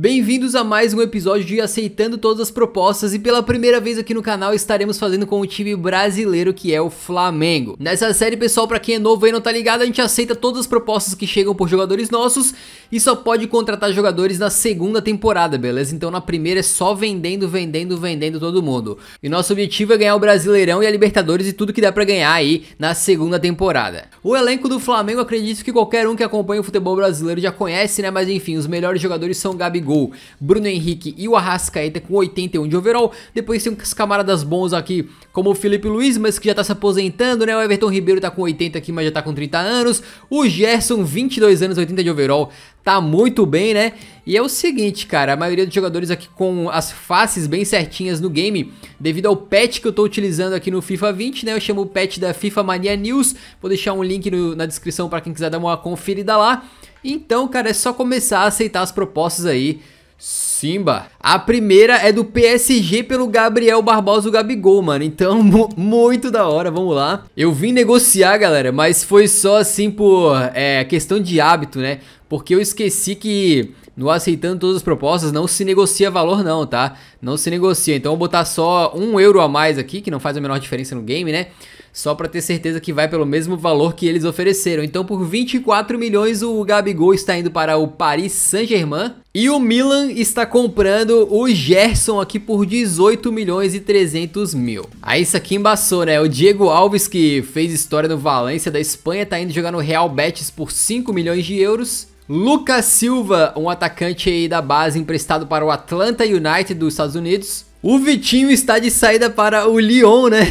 Bem-vindos a mais um episódio de Aceitando Todas as Propostas e pela primeira vez aqui no canal estaremos fazendo com o time brasileiro que é o Flamengo. Nessa série, pessoal, para quem é novo e não tá ligado, a gente aceita todas as propostas que chegam por jogadores nossos e só pode contratar jogadores na segunda temporada, beleza? Então na primeira é só vendendo, vendendo, vendendo todo mundo. E nosso objetivo é ganhar o Brasileirão e a Libertadores e tudo que dá para ganhar aí na segunda temporada. O elenco do Flamengo, acredito que qualquer um que acompanha o futebol brasileiro já conhece, né? Mas enfim, os melhores jogadores são Gabigol gol, Bruno Henrique e o Arrascaeta com 81 de overall. Depois tem uns camaradas bons aqui, como o Felipe Luiz, mas que já tá se aposentando, né? O Everton Ribeiro tá com 80 aqui, mas já tá com 30 anos. O Gerson, 22 anos, 80 de overall tá muito bem, né? E é o seguinte, cara, a maioria dos jogadores aqui com as faces bem certinhas no game, devido ao patch que eu tô utilizando aqui no FIFA 20, né? Eu chamo o patch da FIFA Mania News, vou deixar um link no, na descrição para quem quiser dar uma conferida lá. Então, cara, é só começar a aceitar as propostas aí. Simba. A primeira é do PSG pelo Gabriel Barbosa Gabigol, mano. Então, muito da hora, vamos lá. Eu vim negociar, galera, mas foi só assim por é, questão de hábito, né? porque eu esqueci que no aceitando todas as propostas não se negocia valor não, tá? Não se negocia. Então eu vou botar só um euro a mais aqui, que não faz a menor diferença no game, né? Só para ter certeza que vai pelo mesmo valor que eles ofereceram. Então por 24 milhões o Gabigol está indo para o Paris Saint-Germain. E o Milan está comprando o Gerson aqui por 18 milhões e 300 mil. Aí isso aqui embaçou, né? O Diego Alves, que fez história no Valência da Espanha, está indo jogar no Real Betis por 5 milhões de euros. Lucas Silva, um atacante aí da base emprestado para o Atlanta United dos Estados Unidos. O Vitinho está de saída para o Lyon, né?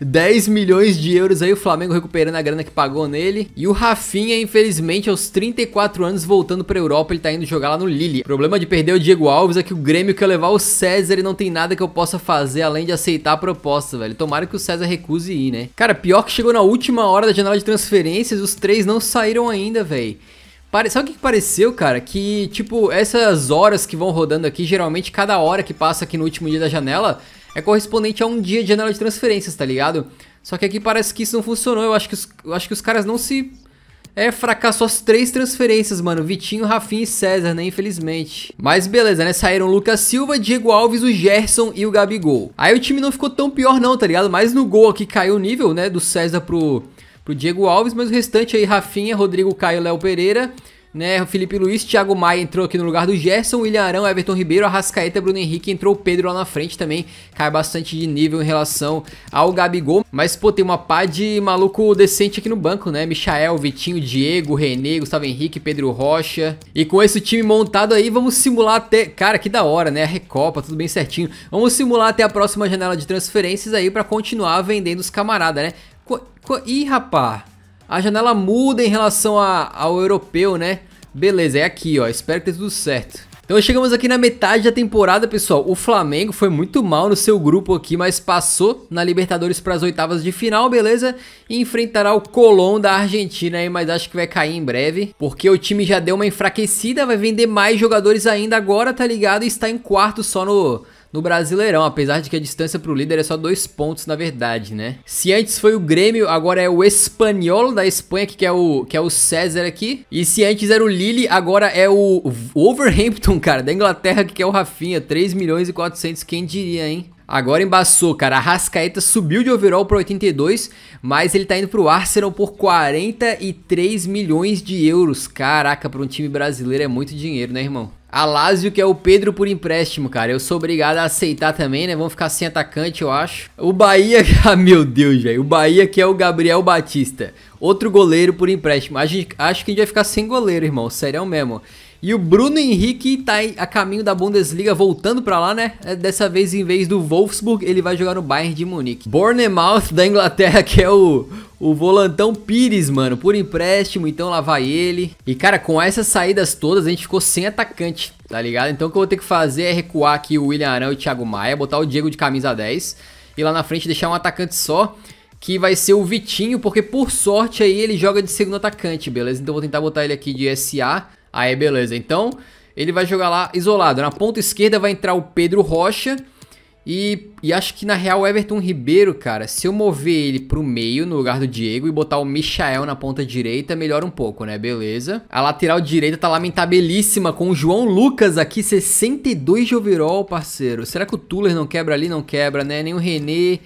10 milhões de euros aí, o Flamengo recuperando a grana que pagou nele. E o Rafinha, infelizmente, aos 34 anos, voltando para a Europa, ele está indo jogar lá no Lille. Problema de perder o Diego Alves é que o Grêmio quer levar o César e não tem nada que eu possa fazer além de aceitar a proposta, velho. Tomara que o César recuse ir, né? Cara, pior que chegou na última hora da janela de transferências, os três não saíram ainda, velho. Pare... Sabe o que pareceu, cara? Que, tipo, essas horas que vão rodando aqui, geralmente cada hora que passa aqui no último dia da janela é correspondente a um dia de janela de transferências, tá ligado? Só que aqui parece que isso não funcionou. Eu acho que os, eu acho que os caras não se. É, fracassou as três transferências, mano. Vitinho, Rafinha e César, né? Infelizmente. Mas beleza, né? Saíram Lucas Silva, Diego Alves, o Gerson e o Gabigol. Aí o time não ficou tão pior, não, tá ligado? Mas no gol aqui caiu o nível, né? Do César pro pro Diego Alves, mas o restante aí, Rafinha, Rodrigo Caio, Léo Pereira, né? Felipe Luiz, Thiago Maia entrou aqui no lugar do Gerson, William Arão, Everton Ribeiro, Arrascaeta, Bruno Henrique, entrou o Pedro lá na frente também, cai bastante de nível em relação ao Gabigol, mas pô, tem uma pá de maluco decente aqui no banco, né? Michael, Vitinho, Diego, René, Gustavo Henrique, Pedro Rocha, e com esse time montado aí, vamos simular até, cara, que da hora, né? A Recopa, tudo bem certinho, vamos simular até a próxima janela de transferências aí para continuar vendendo os camarada, né? Ih, rapá! A janela muda em relação a, ao europeu, né? Beleza, é aqui, ó. Espero que tenha tudo certo. Então chegamos aqui na metade da temporada, pessoal. O Flamengo foi muito mal no seu grupo aqui, mas passou na Libertadores para as oitavas de final, beleza? E enfrentará o Colón da Argentina aí, mas acho que vai cair em breve, porque o time já deu uma enfraquecida, vai vender mais jogadores ainda agora, tá ligado? E está em quarto só no no Brasileirão, apesar de que a distância para o líder é só dois pontos, na verdade, né? Se antes foi o Grêmio, agora é o Espanhol da Espanha, que é o, que é o César aqui. E se antes era o Lille, agora é o Wolverhampton, cara, da Inglaterra, que é o Rafinha. 3 milhões e 400, quem diria, hein? Agora embaçou, cara. A Rascaeta subiu de overall para 82, mas ele tá indo pro Arsenal por 43 milhões de euros. Caraca, para um time brasileiro é muito dinheiro, né, irmão? Alásio, que é o Pedro por empréstimo, cara. Eu sou obrigado a aceitar também, né? Vamos ficar sem atacante, eu acho. O Bahia, ah, meu Deus, velho. O Bahia que é o Gabriel Batista. Outro goleiro por empréstimo. Gente... Acho que a gente vai ficar sem goleiro, irmão. Sério mesmo. E o Bruno Henrique tá a caminho da Bundesliga voltando para lá, né? É, dessa vez em vez do Wolfsburg, ele vai jogar no Bayern de Munique. Bournemouth da Inglaterra, que é o o volantão Pires, mano, por empréstimo, então lá vai ele. E cara, com essas saídas todas, a gente ficou sem atacante, tá ligado? Então o que eu vou ter que fazer é recuar aqui o William Arão e o Thiago Maia, botar o Diego de camisa 10 e lá na frente deixar um atacante só, que vai ser o Vitinho, porque por sorte aí ele joga de segundo atacante, beleza? Então eu vou tentar botar ele aqui de SA Aí, beleza. Então, ele vai jogar lá isolado. Na ponta esquerda vai entrar o Pedro Rocha. E, e, acho que na real o Everton Ribeiro, cara, se eu mover ele pro meio no lugar do Diego e botar o Michael na ponta direita, melhora um pouco, né? Beleza. A lateral direita tá lamentabilíssima com o João Lucas aqui, 62 de overall, parceiro. Será que o Tuller não quebra ali? Não quebra, né? Nem o René.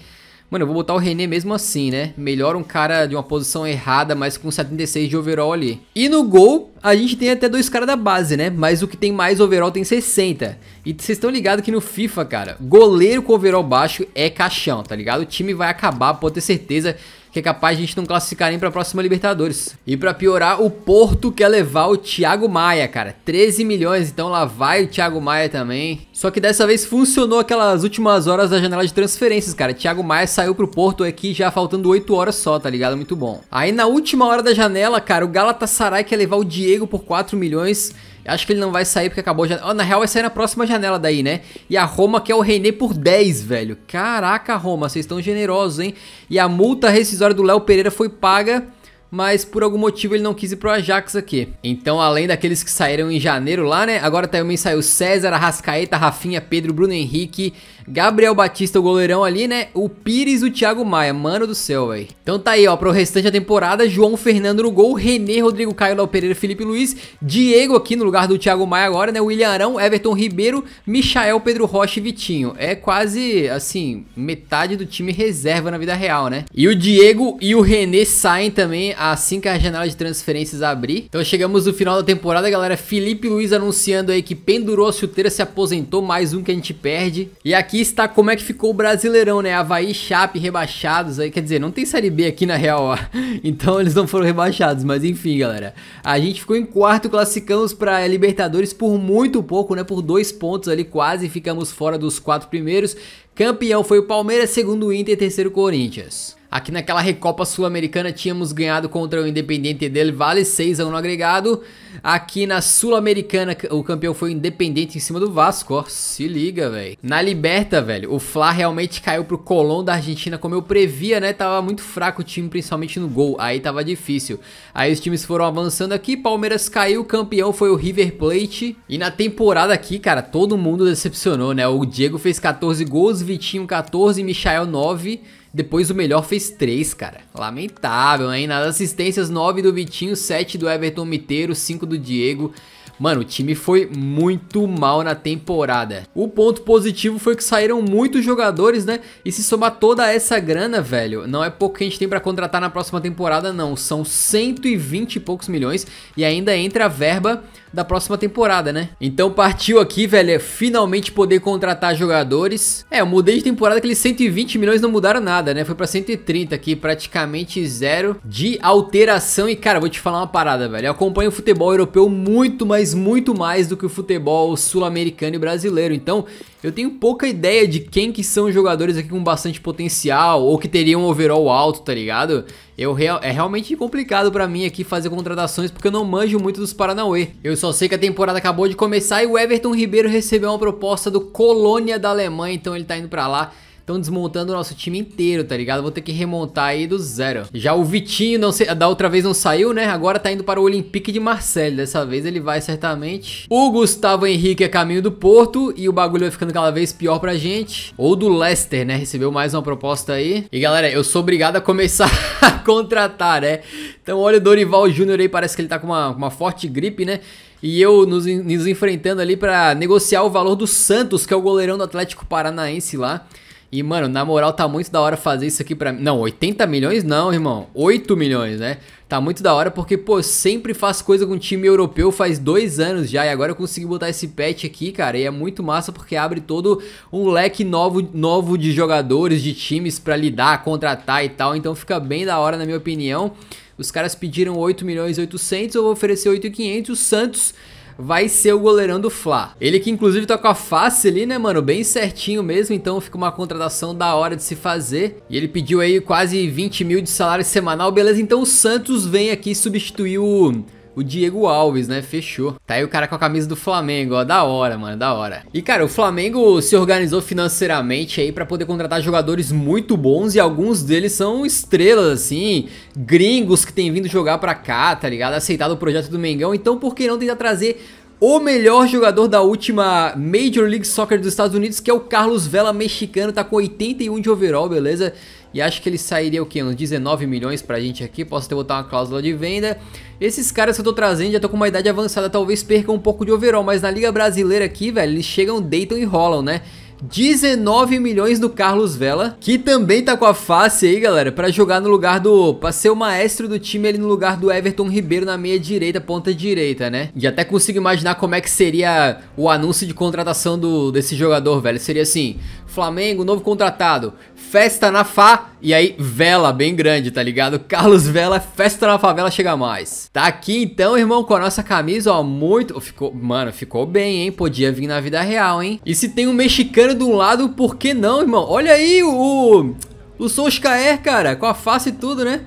Mano, eu vou botar o René mesmo assim, né? Melhor um cara de uma posição errada, mas com 76 de overall ali. E no gol, a gente tem até dois caras da base, né? Mas o que tem mais overall tem 60. E vocês estão ligados que no FIFA, cara, goleiro com overall baixo é caixão, tá ligado? O time vai acabar, pode ter certeza que é capaz de a gente não classificar nem para a próxima Libertadores. E para piorar, o Porto quer levar o Thiago Maia, cara. 13 milhões, então lá vai o Thiago Maia também. Só que dessa vez funcionou aquelas últimas horas da janela de transferências, cara. Thiago Maia saiu pro Porto aqui já faltando 8 horas só, tá ligado? Muito bom. Aí na última hora da janela, cara, o Galatasaray quer levar o Diego por 4 milhões. Acho que ele não vai sair porque acabou já. Oh, ah, na real, vai sair na próxima janela daí, né? E a Roma quer o René por 10, velho. Caraca, Roma, vocês estão generosos, hein? E a multa rescisória do Léo Pereira foi paga mas por algum motivo ele não quis ir pro Ajax aqui. Então, além daqueles que saíram em janeiro lá, né? Agora também saiu César, Arrascaeta, Rafinha, Pedro, Bruno Henrique, Gabriel Batista, o goleirão ali, né? O Pires o Thiago Maia. Mano do céu, velho. Então tá aí, ó. Pro restante da temporada, João Fernando no gol, René, Rodrigo Caio, Léo Pereira, Felipe Luiz, Diego aqui no lugar do Thiago Maia agora, né? William Arão, Everton Ribeiro, Michael, Pedro Rocha e Vitinho. É quase, assim, metade do time reserva na vida real, né? E o Diego e o René saem também assim que é a janela de transferências abrir. Então chegamos no final da temporada, galera. Felipe Luiz anunciando aí que pendurou a chuteira, se aposentou, mais um que a gente perde. E aqui está como é que ficou o Brasileirão, né? Havaí, Chape, rebaixados aí. Quer dizer, não tem Série B aqui na real, ó. Então eles não foram rebaixados, mas enfim, galera. A gente ficou em quarto, classificamos para Libertadores por muito pouco, né? Por dois pontos ali quase, ficamos fora dos quatro primeiros. Campeão foi o Palmeiras, segundo o Inter, terceiro o Corinthians. Aqui naquela Recopa Sul-Americana tínhamos ganhado contra o Independente dele Vale, 6 a 1 no agregado. Aqui na Sul-Americana o campeão foi o Independente em cima do Vasco, ó, se liga, velho. Na Liberta, velho, o Fla realmente caiu pro Colón da Argentina como eu previa, né? Tava muito fraco o time, principalmente no gol, aí tava difícil. Aí os times foram avançando aqui, Palmeiras caiu, campeão foi o River Plate. E na temporada aqui, cara, todo mundo decepcionou, né? O Diego fez 14 gols, Vitinho 14, Michael 9... Depois o melhor fez 3, cara. Lamentável, hein? Nas assistências 9 do Vitinho, 7 do Everton Miteiro, 5 do Diego. Mano, o time foi muito mal na temporada. O ponto positivo foi que saíram muitos jogadores, né? E se somar toda essa grana, velho, não é pouco que a gente tem para contratar na próxima temporada, não. São 120 e poucos milhões e ainda entra a verba da próxima temporada, né? Então partiu aqui, velho, é finalmente poder contratar jogadores. É, eu mudei de temporada, aqueles 120 milhões não mudaram nada, né? Foi pra 130 aqui, praticamente zero de alteração. E, cara, vou te falar uma parada, velho. Eu acompanho o futebol europeu muito, mas muito mais do que o futebol sul-americano e brasileiro. Então, eu tenho pouca ideia de quem que são jogadores aqui com bastante potencial ou que teriam overall alto, tá ligado? Eu real, é realmente complicado pra mim aqui fazer contratações porque eu não manjo muito dos Paranauê. Eu só sei que a temporada acabou de começar e o Everton Ribeiro recebeu uma proposta do Colônia da Alemanha, então ele tá indo pra lá. Estão desmontando o nosso time inteiro, tá ligado? Vou ter que remontar aí do zero. Já o Vitinho, não sei, da outra vez não saiu, né? Agora tá indo para o Olympique de Marseille. Dessa vez ele vai certamente. O Gustavo Henrique é caminho do Porto e o bagulho vai ficando cada vez pior pra gente. Ou do Leicester, né? Recebeu mais uma proposta aí. E galera, eu sou obrigado a começar a contratar, né? Então olha o Dorival Júnior aí, parece que ele tá com uma, uma forte gripe, né? e eu nos, nos enfrentando ali para negociar o valor do Santos, que é o goleirão do Atlético Paranaense lá. E, mano, na moral, tá muito da hora fazer isso aqui pra mim. Não, 80 milhões não, irmão. 8 milhões, né? Tá muito da hora porque, pô, sempre faço coisa com time europeu faz dois anos já. E agora eu consegui botar esse patch aqui, cara. E é muito massa porque abre todo um leque novo, novo de jogadores, de times pra lidar, contratar e tal. Então fica bem da hora, na minha opinião. Os caras pediram 8 milhões e 800, eu vou oferecer 8.500. O Santos vai ser o goleirão do Fla. Ele que inclusive tá com a face ali, né, mano? Bem certinho mesmo, então fica uma contratação da hora de se fazer. E ele pediu aí quase 20 mil de salário semanal, beleza? Então o Santos vem aqui substituir o o Diego Alves, né? Fechou. Tá aí o cara com a camisa do Flamengo, ó. Da hora, mano, da hora. E, cara, o Flamengo se organizou financeiramente aí para poder contratar jogadores muito bons e alguns deles são estrelas, assim, gringos que têm vindo jogar pra cá, tá ligado? Aceitado o projeto do Mengão. Então, por que não tentar trazer o melhor jogador da última Major League Soccer dos Estados Unidos, que é o Carlos Vela mexicano, tá com 81 de overall, beleza? E acho que ele sairia o que? Uns 19 milhões pra gente aqui. Posso ter botar uma cláusula de venda. Esses caras que eu tô trazendo já tô com uma idade avançada. Talvez percam um pouco de overall. Mas na Liga Brasileira aqui, velho, eles chegam, deitam e rolam, né? 19 milhões do Carlos Vela, que também tá com a face aí, galera, para jogar no lugar do... pra ser o maestro do time ali no lugar do Everton Ribeiro na meia direita, ponta direita, né? E até consigo imaginar como é que seria o anúncio de contratação do, desse jogador, velho. Seria assim, Flamengo, novo contratado, festa na fa e aí, vela bem grande, tá ligado? Carlos Vela, festa na favela chega mais. Tá aqui então, irmão, com a nossa camisa, ó, muito... Ficou... Mano, ficou bem, hein? Podia vir na vida real, hein? E se tem um mexicano do lado, por que não, irmão? Olha aí o... O Solskjaer, cara, com a face e tudo, né?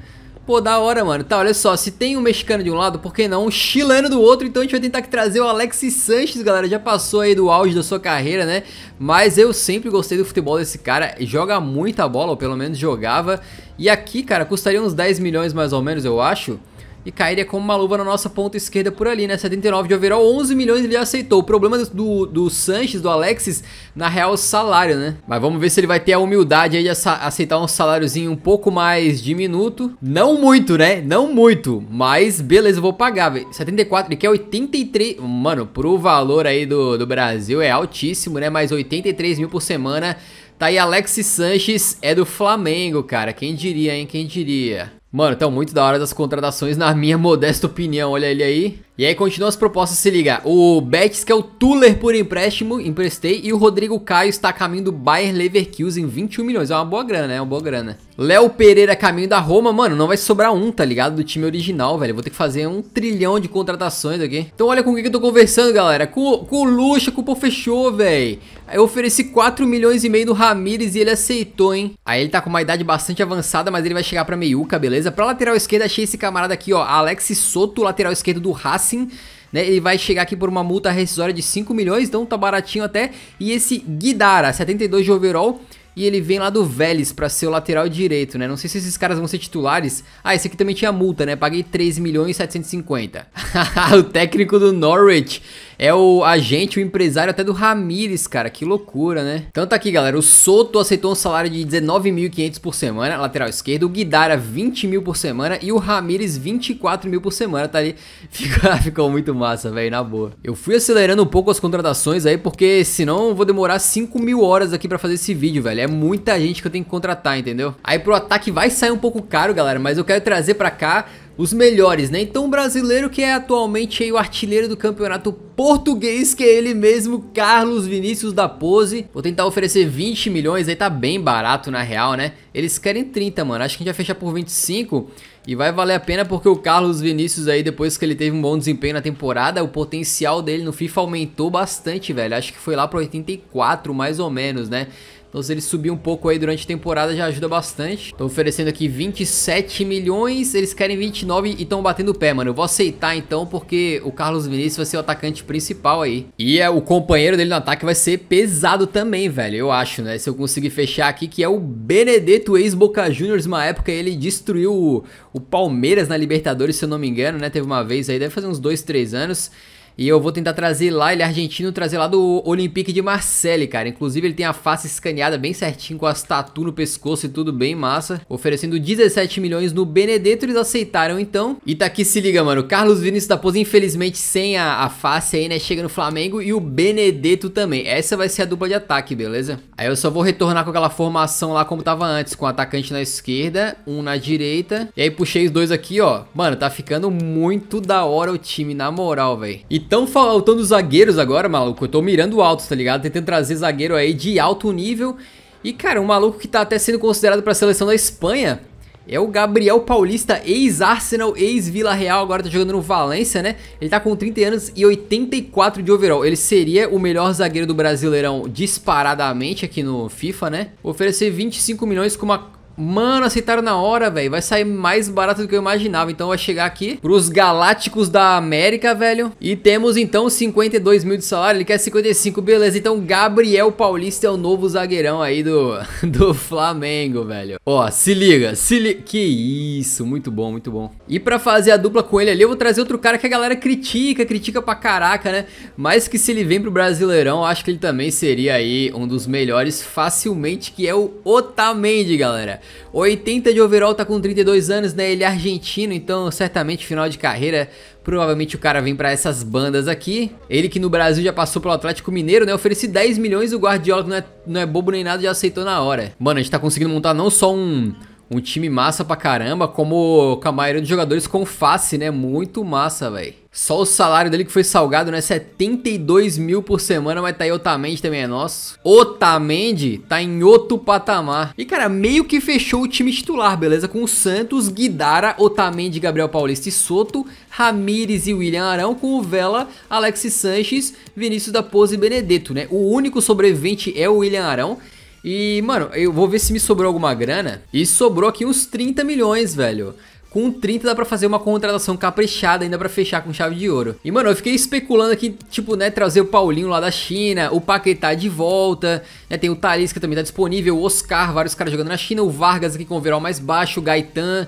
Pô, da hora, mano. Tá, olha só, se tem um mexicano de um lado, por que não um chileno do outro? Então a gente vai tentar trazer o Alexis Sanches, galera. Já passou aí do auge da sua carreira, né? Mas eu sempre gostei do futebol desse cara. Joga muita bola, ou pelo menos jogava. E aqui, cara, custaria uns 10 milhões mais ou menos, eu acho. E cairia como uma luva na nossa ponta esquerda por ali, né? 79 de overall, 11 milhões ele aceitou. O problema do, do Sanches, do Alexis, na real, é o salário, né? Mas vamos ver se ele vai ter a humildade aí de aceitar um saláriozinho um pouco mais diminuto. Não muito, né? Não muito. Mas, beleza, eu vou pagar, velho. 74, ele quer 83... Mano, pro valor aí do, do Brasil é altíssimo, né? Mas 83 mil por semana... Tá aí, Alexis Sanches é do Flamengo, cara. Quem diria, hein? Quem diria? Mano, então muito da hora das contratações, na minha modesta opinião. Olha ele aí. E aí continuam as propostas, se liga. O Betis que é o Tuller por empréstimo, emprestei. E o Rodrigo Caio está a caminho do Bayern Leverkusen, 21 milhões. É uma boa grana, né? é uma boa grana. Léo Pereira caminho da Roma, mano, não vai sobrar um, tá ligado? Do time original, velho. vou ter que fazer um trilhão de contratações aqui. Então olha com quem que eu tô conversando, galera. Com, com o Luxa, com o fechou, velho. Eu ofereci 4 milhões e meio do Ramires e ele aceitou, hein? Aí ele tá com uma idade bastante avançada, mas ele vai chegar pra meiuca, beleza? Pra lateral esquerda, achei esse camarada aqui, ó. Alex Soto, lateral esquerdo do Haas. Racing. Assim, né, ele vai chegar aqui por uma multa rescisória de 5 milhões, então tá baratinho até. E esse Guidara, 72 de overall, e ele vem lá do Vélez para ser o lateral direito, né? Não sei se esses caras vão ser titulares. Ah, esse aqui também tinha multa, né? Paguei 3 milhões e 750. o técnico do Norwich é o agente, o empresário até do Ramires, cara. Que loucura, né? Então tá aqui, galera. O Soto aceitou um salário de 19.500 por semana, lateral esquerdo. O Guidara, 20 mil por semana. E o Ramires, 24 mil por semana. Tá ali. Ficou, ficou muito massa, velho. Na boa. Eu fui acelerando um pouco as contratações aí, porque senão eu vou demorar 5 mil horas aqui pra fazer esse vídeo, velho. É muita gente que eu tenho que contratar, entendeu? Aí pro ataque vai sair um pouco caro, galera. Mas eu quero trazer pra cá os melhores, né? Então o brasileiro que é atualmente o artilheiro do campeonato português, que é ele mesmo, Carlos Vinícius da Pose. Vou tentar oferecer 20 milhões, aí tá bem barato na real, né? Eles querem 30, mano. Acho que a gente vai fechar por 25 e vai valer a pena porque o Carlos Vinícius aí, depois que ele teve um bom desempenho na temporada, o potencial dele no FIFA aumentou bastante, velho. Acho que foi lá para 84, mais ou menos, né? Então se ele subir um pouco aí durante a temporada já ajuda bastante. Tô oferecendo aqui 27 milhões, eles querem 29 e estão batendo o pé, mano. Eu vou aceitar então porque o Carlos Vinícius vai ser o atacante principal aí. E é, o companheiro dele no ataque vai ser pesado também, velho, eu acho, né? Se eu conseguir fechar aqui, que é o Benedetto, ex-Boca Juniors, uma época ele destruiu o, o Palmeiras na Libertadores, se eu não me engano, né? Teve uma vez aí, deve fazer uns 2, 3 anos. E eu vou tentar trazer lá, ele é argentino, trazer lá do Olympique de Marseille, cara. Inclusive ele tem a face escaneada bem certinho, com as tatu no pescoço e tudo bem massa. Oferecendo 17 milhões no Benedetto, eles aceitaram então. E tá aqui, se liga, mano. Carlos Vinícius da Pouso, infelizmente, sem a, a face aí, né? Chega no Flamengo e o Benedetto também. Essa vai ser a dupla de ataque, beleza? Aí eu só vou retornar com aquela formação lá como tava antes, com o atacante na esquerda, um na direita. E aí puxei os dois aqui, ó. Mano, tá ficando muito da hora o time, na moral, velho. E Tão faltando zagueiros agora, maluco. Eu tô mirando alto, tá ligado? Tentando trazer zagueiro aí de alto nível. E, cara, um maluco que tá até sendo considerado pra seleção da Espanha é o Gabriel Paulista, ex-Arsenal, ex-Vila Real, agora tá jogando no Valência, né? Ele tá com 30 anos e 84 de overall. Ele seria o melhor zagueiro do Brasileirão disparadamente aqui no FIFA, né? Oferecer 25 milhões com uma Mano, aceitaram na hora, velho. Vai sair mais barato do que eu imaginava. Então vai chegar aqui pros Galácticos da América, velho. E temos então 52 mil de salário. Ele quer 55, beleza. Então Gabriel Paulista é o novo zagueirão aí do, do Flamengo, velho. Ó, se liga, se liga. Que isso, muito bom, muito bom. E pra fazer a dupla com ele ali, eu vou trazer outro cara que a galera critica, critica pra caraca, né? Mas que se ele vem pro Brasileirão, acho que ele também seria aí um dos melhores facilmente, que é o Otamendi, galera. 80 de overall, tá com 32 anos, né? Ele é argentino, então certamente final de carreira Provavelmente o cara vem para essas bandas aqui. Ele que no Brasil já passou pelo Atlético Mineiro, né? Ofereci 10 milhões e o Guardiola, que não é, não é bobo nem nada, já aceitou na hora. Mano, a gente tá conseguindo montar não só um, um time massa pra caramba, como com a maioria dos jogadores com face, né? Muito massa, velho. Só o salário dele que foi salgado, né? 72 mil por semana, mas tá aí Otamendi também é nosso. Otamendi tá em outro patamar. E, cara, meio que fechou o time titular, beleza? Com o Santos, Guidara, Otamendi, Gabriel Paulista e Soto, Ramires e William Arão, com o Vela, Alexis Sanches, Vinícius da Pose e Benedetto, né? O único sobrevivente é o William Arão. E, mano, eu vou ver se me sobrou alguma grana. E sobrou aqui uns 30 milhões, velho. Com 30 dá pra fazer uma contratação caprichada ainda pra fechar com chave de ouro. E, mano, eu fiquei especulando aqui, tipo, né, trazer o Paulinho lá da China, o Paquetá de volta, né, tem o que também tá disponível, o Oscar, vários caras jogando na China, o Vargas aqui com o verão mais baixo, o Gaetan.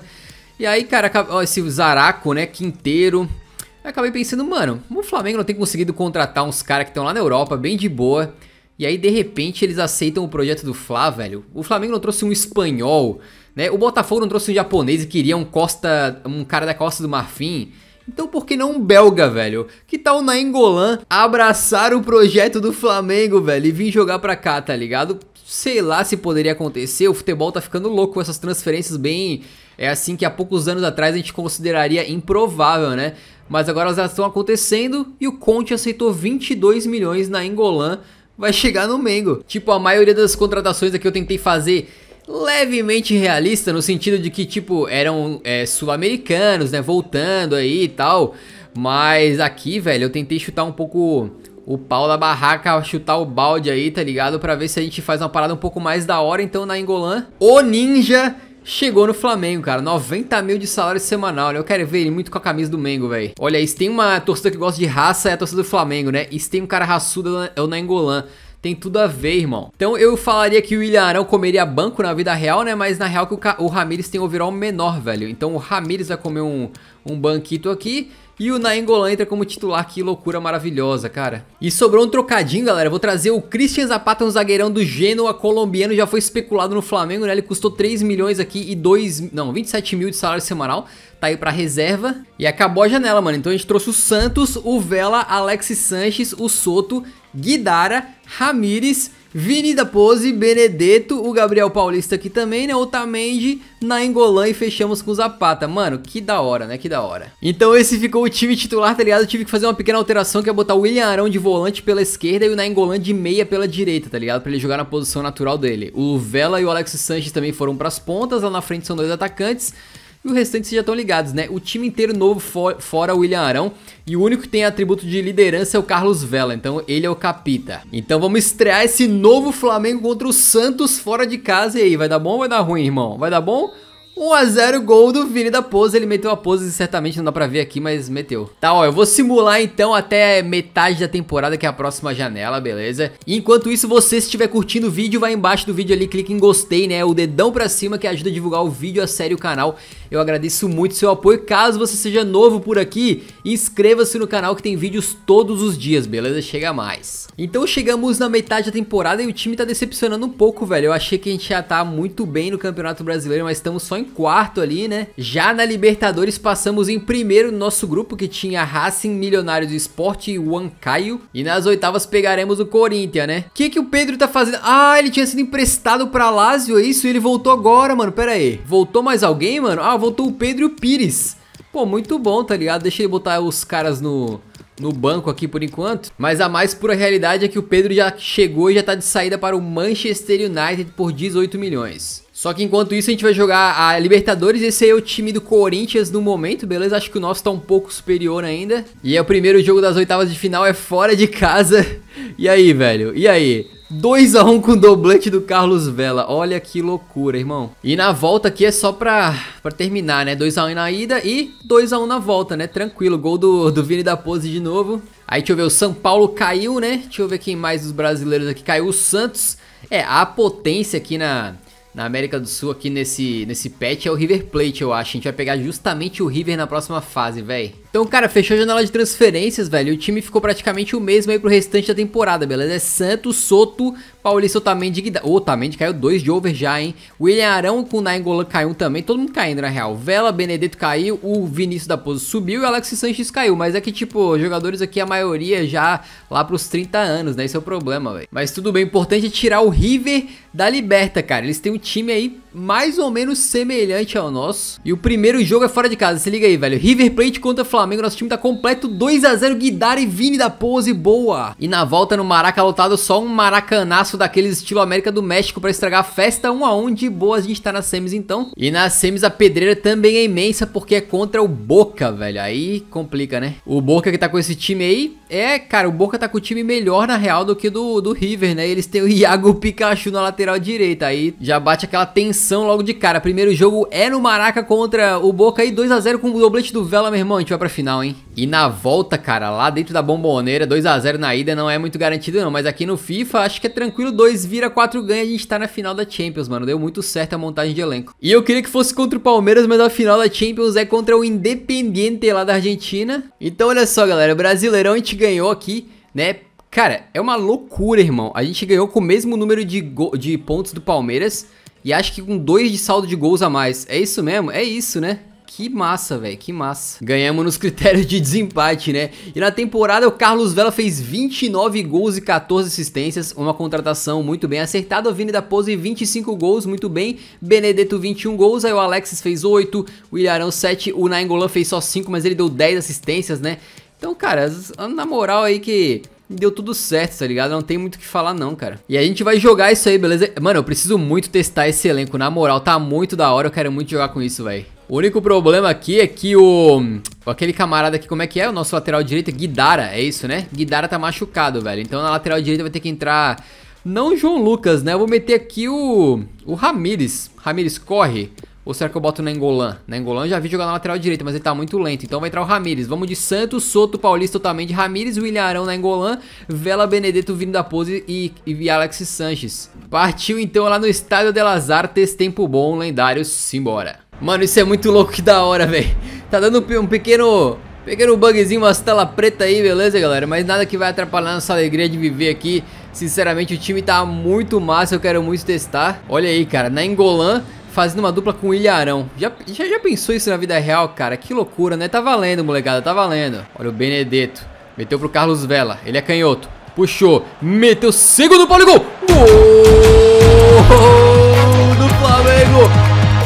E aí, cara, ó, esse Zaraco, né, Quinteiro. Eu acabei pensando, mano, o Flamengo não tem conseguido contratar uns caras que estão lá na Europa, bem de boa. E aí, de repente, eles aceitam o projeto do Fla, velho. O Flamengo não trouxe um espanhol, né? O Botafogo não trouxe um japonês e queria um Costa. um cara da Costa do Marfim. Então por que não um belga, velho? Que tal na Engolan abraçar o projeto do Flamengo, velho, e vir jogar pra cá, tá ligado? Sei lá se poderia acontecer, o futebol tá ficando louco com essas transferências bem... É assim que há poucos anos atrás a gente consideraria improvável, né? Mas agora elas estão acontecendo e o Conte aceitou 22 milhões na Engolan vai chegar no Mengo. Tipo, a maioria das contratações aqui eu tentei fazer levemente realista, no sentido de que, tipo, eram é, sul-americanos, né, voltando aí e tal. Mas aqui, velho, eu tentei chutar um pouco o pau da barraca, chutar o balde aí, tá ligado? Pra ver se a gente faz uma parada um pouco mais da hora. Então, na Engolan. o Ninja Chegou no Flamengo, cara. 90 mil de salário semanal, né? Eu quero ver ele muito com a camisa do Mengo, velho. Olha, isso tem uma torcida que gosta de raça, é a torcida do Flamengo, né? se tem um cara raçudo, é o Nangolan. Tem tudo a ver, irmão. Então eu falaria que o Ilharão comeria banco na vida real, né? Mas na real que o, o Ramires tem um overall menor, velho. Então o Ramires vai comer um, um banquito aqui. E o Naengolan entra como titular, que loucura maravilhosa, cara. E sobrou um trocadinho, galera. vou trazer o Christian Zapata, um zagueirão do Genoa colombiano. Já foi especulado no Flamengo, né? Ele custou 3 milhões aqui e 2... Não, 27 mil de salário semanal. Tá aí pra reserva. E acabou a janela, mano. Então a gente trouxe o Santos, o Vela, Alex Sanches, o Soto, Guidara, Ramires... Vini da Pose, Benedetto, o Gabriel Paulista aqui também, né? Otamendi, Nainggolan e fechamos com Zapata. Mano, que da hora, né? Que da hora. Então esse ficou o time titular, tá ligado? Eu tive que fazer uma pequena alteração, que é botar o William Arão de volante pela esquerda e o Nainggolan de meia pela direita, tá ligado? Pra ele jogar na posição natural dele. O Vela e o Alex Sanches também foram pras pontas, lá na frente são dois atacantes. E o restante vocês já estão ligados, né? O time inteiro novo for, fora o William Arão. E o único que tem atributo de liderança é o Carlos Vela. Então ele é o capita. Então vamos estrear esse novo Flamengo contra o Santos fora de casa. E aí, vai dar bom ou vai dar ruim, irmão? Vai dar bom? 1x0 gol do Vini da Pose, ele meteu a pose certamente não dá pra ver aqui, mas meteu. Tá, ó, eu vou simular então até metade da temporada, que é a próxima janela, beleza? E enquanto isso, você se estiver curtindo o vídeo, vai embaixo do vídeo ali, clica em gostei, né? O dedão pra cima que ajuda a divulgar o vídeo, a série o canal. Eu agradeço muito seu apoio. Caso você seja novo por aqui, inscreva-se no canal que tem vídeos todos os dias, beleza? Chega mais. Então chegamos na metade da temporada e o time tá decepcionando um pouco, velho. Eu achei que a gente já tá muito bem no Campeonato Brasileiro, mas estamos só em quarto ali, né? Já na Libertadores passamos em primeiro no nosso grupo, que tinha Racing, Milionários do Esporte e Caio. E nas oitavas pegaremos o Corinthians, né? O que, que o Pedro tá fazendo? Ah, ele tinha sido emprestado pra Lazio, é isso? E ele voltou agora, mano. Pera aí. Voltou mais alguém, mano? Ah, voltou o Pedro e o Pires. Pô, muito bom, tá ligado? Deixa ele botar os caras no, no banco aqui por enquanto. Mas a mais pura realidade é que o Pedro já chegou e já tá de saída para o Manchester United por 18 milhões. Só que enquanto isso a gente vai jogar a Libertadores, esse aí é o time do Corinthians no momento, beleza? Acho que o nosso tá um pouco superior ainda. E é o primeiro jogo das oitavas de final, é fora de casa. E aí, velho? E aí? 2x1 um com o doblete do Carlos Vela. Olha que loucura, irmão. E na volta aqui é só pra, pra terminar, né? 2x1 um na ida e 2x1 um na volta, né? Tranquilo. Gol do, do Vini da Pose de novo. Aí deixa eu ver, o São Paulo caiu, né? Deixa eu ver quem mais dos brasileiros aqui caiu. O Santos. É, a potência aqui na, na América do Sul, aqui nesse, nesse patch, é o River Plate, eu acho. A gente vai pegar justamente o River na próxima fase, velho. Então, cara, fechou a janela de transferências, velho. O time ficou praticamente o mesmo aí pro restante da temporada, beleza? É Santos, Soto, Paulista Otamendi e Guida... Otamendi caiu dois de over já, hein? William Arão com o Nainggolan caiu também. Todo mundo caindo, na real. Vela, Benedetto caiu, o Vinícius da Pouso subiu e o Alex Sanches caiu. Mas é que, tipo, jogadores aqui, a maioria já lá pros 30 anos, né? Esse é o problema, velho. Mas tudo bem, o importante é tirar o River da Liberta, cara. Eles têm um time aí mais ou menos semelhante ao nosso. E o primeiro jogo é fora de casa, se liga aí, velho. River Plate contra Flamengo, nosso time tá completo, 2x0, Guidari, Vini da pose, boa. E na volta no Maraca lotado, só um maracanaço daqueles estilo América do México pra estragar a festa, 1 a 1 de boa, a gente tá na semis então. E na semis a pedreira também é imensa, porque é contra o Boca, velho. Aí complica, né? O Boca que tá com esse time aí, é, cara, o Boca tá com o time melhor na real do que do, do River, né? Eles têm o Iago Pikachu na lateral direita, aí já bate aquela tensão logo de cara. Primeiro jogo é no Maraca contra o Boca e 2x0 com o doblete do Vela, meu irmão. A gente vai pra final, hein? E na volta, cara, lá dentro da bomboneira, 2x0 na ida não é muito garantido não. Mas aqui no FIFA, acho que é tranquilo, 2 vira, 4 ganha. A gente tá na final da Champions, mano. Deu muito certo a montagem de elenco. E eu queria que fosse contra o Palmeiras, mas a final da Champions é contra o Independiente lá da Argentina. Então, olha só, galera. Brasileirão a gente ganhou aqui, né? Cara, é uma loucura, irmão. A gente ganhou com o mesmo número de, de pontos do Palmeiras e acho que com dois de saldo de gols a mais. É isso mesmo? É isso, né? Que massa, velho, que massa. Ganhamos nos critérios de desempate, né? E na temporada o Carlos Vela fez 29 gols e 14 assistências, uma contratação muito bem acertada. O Vini da Pose 25 gols, muito bem. Benedetto 21 gols, aí o Alexis fez 8, o Ilharão 7, o Nainggolan fez só 5, mas ele deu 10 assistências, né? Então, cara, na moral aí que deu tudo certo, tá ligado? Não tem muito o que falar não, cara. E a gente vai jogar isso aí, beleza? Mano, eu preciso muito testar esse elenco, na moral, tá muito da hora, eu quero muito jogar com isso, velho. O único problema aqui é que o... Aquele camarada aqui, como é que é? O nosso lateral direito, Guidara, é isso, né? Guidara tá machucado, velho. Então na lateral direita vai ter que entrar... Não o João Lucas, né? Eu vou meter aqui o... O Ramires. Ramires, corre. Ou será que eu boto na Engolan? Na Engolan já vi jogar na lateral direita, mas ele tá muito lento. Então vai entrar o Ramires. Vamos de Santos, Soto, Paulista totalmente. Ramires, William Arão na Engolan. Vela Benedetto vindo da pose e, e Alex Sanches. Partiu então lá no Estádio de Las Artes. Tempo bom, lendário, simbora. Mano, isso é muito louco, que da hora, velho. Tá dando um pequeno... Pequeno bugzinho, umas tela preta aí, beleza, galera? Mas nada que vai atrapalhar nossa alegria de viver aqui. Sinceramente, o time tá muito massa, eu quero muito testar. Olha aí, cara, na Engolan fazendo uma dupla com o Ilharão. Já, já, já, pensou isso na vida real, cara? Que loucura, né? Tá valendo, molecada, tá valendo. Olha o Benedetto. Meteu pro Carlos Vela. Ele é canhoto. Puxou. Meteu segundo pau e gol. Gol do Flamengo.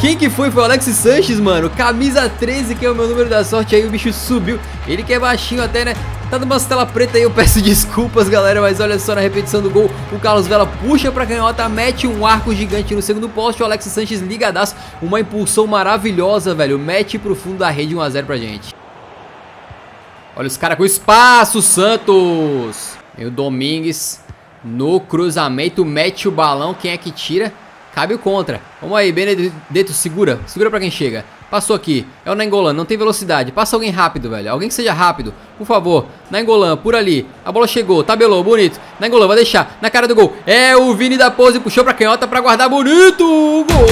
Quem que foi? Foi o Alex Sanches, mano. Camisa 13, que é o meu número da sorte. Aí o bicho subiu. Ele que é baixinho até, né? Tá numa tela preta aí, eu peço desculpas, galera, mas olha só na repetição do gol, o Carlos Vela puxa pra canhota, mete um arco gigante no segundo poste, o Alex Sanches ligadaço, uma impulsão maravilhosa, velho, mete pro fundo da rede 1x0 pra gente. Olha os caras com espaço, Santos! E o Domingues no cruzamento, mete o balão, quem é que tira? Cabe o contra. Vamos aí, Benedetto, segura. Segura pra quem chega. Passou aqui. É o Nangolan, não tem velocidade. Passa alguém rápido, velho. Alguém que seja rápido. Por favor. Nangolan, por ali. A bola chegou. Tabelou, bonito. Nangolan, vai deixar. Na cara do gol. É o Vini da pose. Puxou pra canhota pra guardar. Bonito! Gol!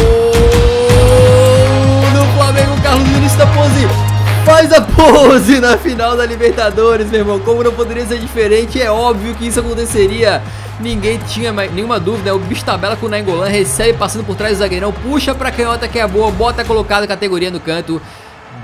Do Flamengo, Carlos Vinicius da pose faz a pose na final da Libertadores, meu irmão. Como não poderia ser diferente, é óbvio que isso aconteceria. Ninguém tinha mais, nenhuma dúvida. Né? O bicho tabela tá com o Nainggolan, recebe passando por trás do zagueirão, puxa pra canhota que é boa, bota colocada a categoria no canto.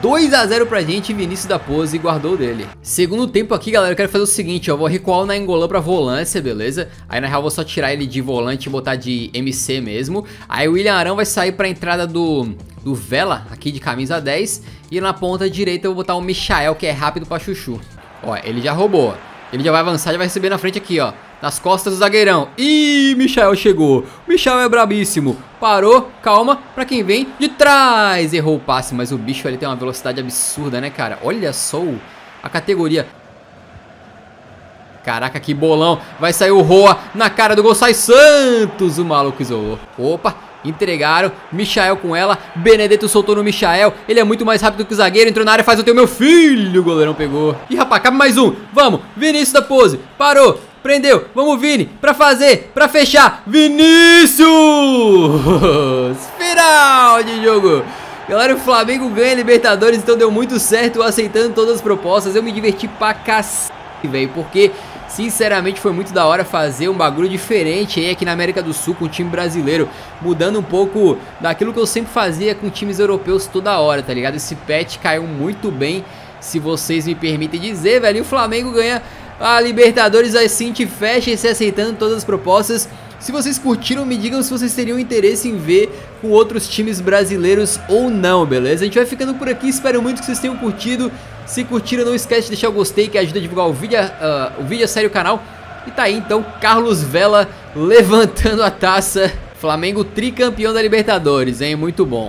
2 a 0 pra gente, Vinícius da Pose guardou dele. Segundo tempo aqui, galera, eu quero fazer o seguinte, ó, vou recuar o Nainggolan pra volância, beleza? Aí na real vou só tirar ele de volante e botar de MC mesmo. Aí o William Arão vai sair pra entrada do do Vela, aqui de camisa 10. E na ponta direita eu vou botar o Michael, que é rápido pra chuchu. Ó, ele já roubou. Ele já vai avançar, já vai receber na frente aqui, ó. Nas costas do zagueirão. Ih, Michael chegou. Michael é brabíssimo. Parou, calma, pra quem vem de trás. Errou o passe, mas o bicho ele tem uma velocidade absurda, né, cara? Olha só a categoria. Caraca, que bolão. Vai sair o Roa na cara do gol. Sai Santos. O maluco isolou. Opa, Entregaram, Michael com ela, Benedetto soltou no Michael, ele é muito mais rápido que o zagueiro, entrou na área, faz o teu meu filho, o goleirão pegou. E rapaz, cabe mais um, vamos, Vinícius da pose, parou, prendeu, vamos Vini, pra fazer, pra fechar, Vinícius! Final de jogo! Galera, o Flamengo ganha Libertadores, então deu muito certo aceitando todas as propostas, eu me diverti pra cacete, velho, porque... Sinceramente foi muito da hora fazer um bagulho diferente aí aqui na América do Sul com o time brasileiro, mudando um pouco daquilo que eu sempre fazia com times europeus toda hora, tá ligado? Esse pet caiu muito bem, se vocês me permitem dizer, velho. E o Flamengo ganha a Libertadores assim, te fecha e se aceitando todas as propostas. Se vocês curtiram, me digam se vocês teriam interesse em ver com outros times brasileiros ou não, beleza? A gente vai ficando por aqui, espero muito que vocês tenham curtido. Se curtiram, não esquece de deixar o gostei que ajuda a divulgar o vídeo, uh, o vídeo a sério o canal. E tá aí então, Carlos Vela levantando a taça. Flamengo tricampeão da Libertadores, hein? Muito bom.